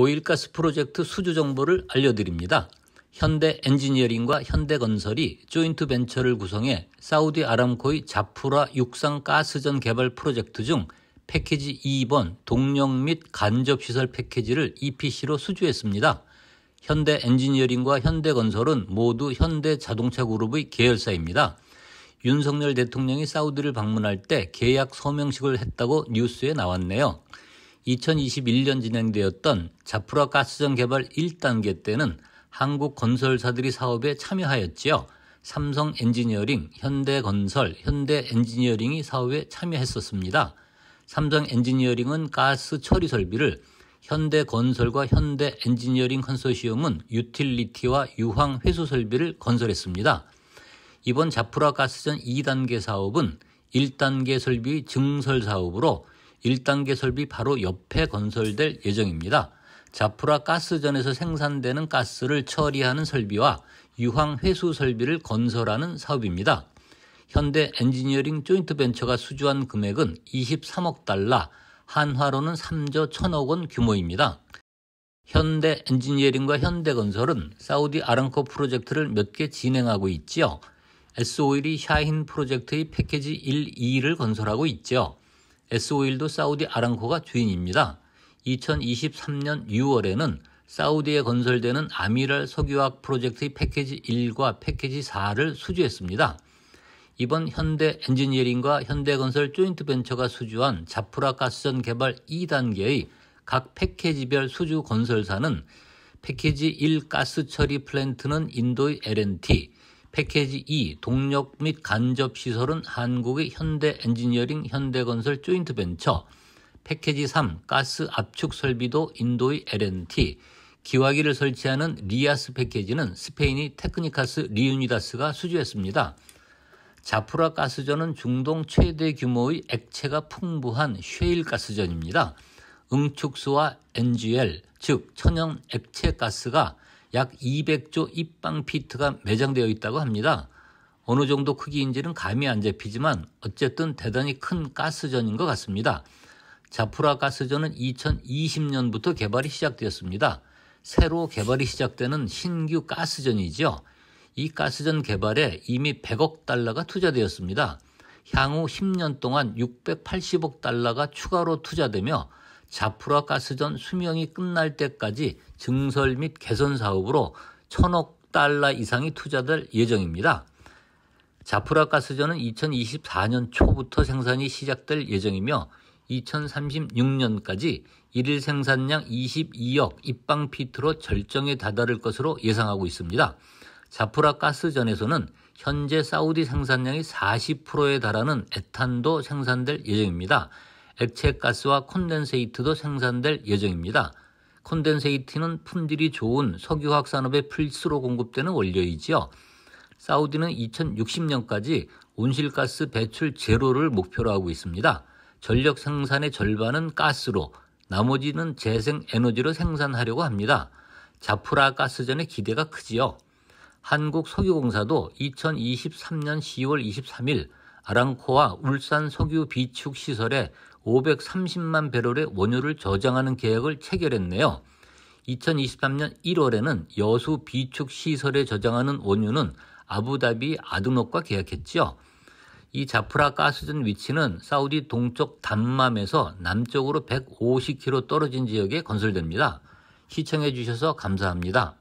오일가스 프로젝트 수주 정보를 알려드립니다. 현대 엔지니어링과 현대건설이 조인트 벤처를 구성해 사우디 아람코의 자프라 육상 가스전 개발 프로젝트 중 패키지 2번 동력 및 간접시설 패키지를 EPC로 수주했습니다. 현대 엔지니어링과 현대건설은 모두 현대자동차그룹의 계열사입니다. 윤석열 대통령이 사우디를 방문할 때 계약 서명식을 했다고 뉴스에 나왔네요. 2021년 진행되었던 자프라 가스전 개발 1단계 때는 한국 건설사들이 사업에 참여하였지요. 삼성 엔지니어링, 현대건설, 현대엔지니어링이 사업에 참여했었습니다. 삼성 엔지니어링은 가스 처리 설비를 현대건설과 현대엔지니어링 컨소시엄은 유틸리티와 유황 회수 설비를 건설했습니다. 이번 자프라 가스전 2단계 사업은 1단계 설비 증설 사업으로 1단계 설비 바로 옆에 건설될 예정입니다. 자프라 가스전에서 생산되는 가스를 처리하는 설비와 유황 회수 설비를 건설하는 사업입니다. 현대 엔지니어링 조인트 벤처가 수주한 금액은 23억 달러, 한화로는 3조 1 0 0 0억원 규모입니다. 현대 엔지니어링과 현대건설은 사우디 아랑코 프로젝트를 몇 개 진행하고 있지요. SO일이 샤힌 프로젝트의 패키지 1, 2를 건설하고 있죠. S5일도 사우디 아랑코가 주인입니다. 2023년 6월에는 사우디에 건설되는 아미랄 석유학 프로젝트의 패키지 1과 패키지 4를 수주했습니다. 이번 현대 엔지니어링과 현대건설 조인트 벤처가 수주한 자프라 가스전 개발 2단계의 각 패키지별 수주 건설사는 패키지 1 가스 처리 플랜트는 인도의 L&T, 패키지 2 동력 및 간접 시설은 한국의 현대 엔지니어링 현대건설 조인트 벤처 패키지 3 가스 압축 설비도 인도의 L&T n 기화기를 설치하는 리아스 패키지는 스페인이 테크니카스 리유니다스가 수주했습니다. 자프라 가스전은 중동 최대 규모의 액체가 풍부한 쉐일 가스전입니다. 응축수와 NGL 즉 천연 액체 가스가 약 200조 입방 피트가 매장되어 있다고 합니다. 어느 정도 크기인지는 감이 안 잡히지만 어쨌든 대단히 큰 가스전인 것 같습니다. 자프라 가스전은 2020년부터 개발이 시작되었습니다. 새로 개발이 시작되는 신규 가스전이죠이 가스전 개발에 이미 100억 달러가 투자되었습니다. 향후 10년 동안 680억 달러가 추가로 투자되며 자프라 가스전 수명이 끝날 때까지 증설 및 개선 사업으로 천억 달러 이상이 투자될 예정입니다. 자프라 가스전은 2024년 초부터 생산이 시작될 예정이며 2036년까지 일일 생산량 22억 입방 피트로 절정에 다다를 것으로 예상하고 있습니다. 자프라 가스전에서는 현재 사우디 생산량이 40%에 달하는 에탄도 생산될 예정입니다. 액체가스와 콘덴세이트도 생산될 예정입니다. 콘덴세이트는 품질이 좋은 석유화학 산업에 필수로 공급되는 원료이지요. 사우디는 2060년까지 온실가스 배출 제로를 목표로 하고 있습니다. 전력 생산의 절반은 가스로, 나머지는 재생 에너지로 생산하려고 합니다. 자프라 가스전의 기대가 크지요. 한국석유공사도 2023년 10월 23일 아랑코와 울산 석유 비축 시설에 530만 배럴의 원유를 저장하는 계약을 체결했네요. 2023년 1월에는 여수 비축 시설에 저장하는 원유는 아부다비 아드노과 계약했지요. 이 자프라 가스전 위치는 사우디 동쪽 단맘에서 남쪽으로 150km 떨어진 지역에 건설됩니다. 시청해 주셔서 감사합니다.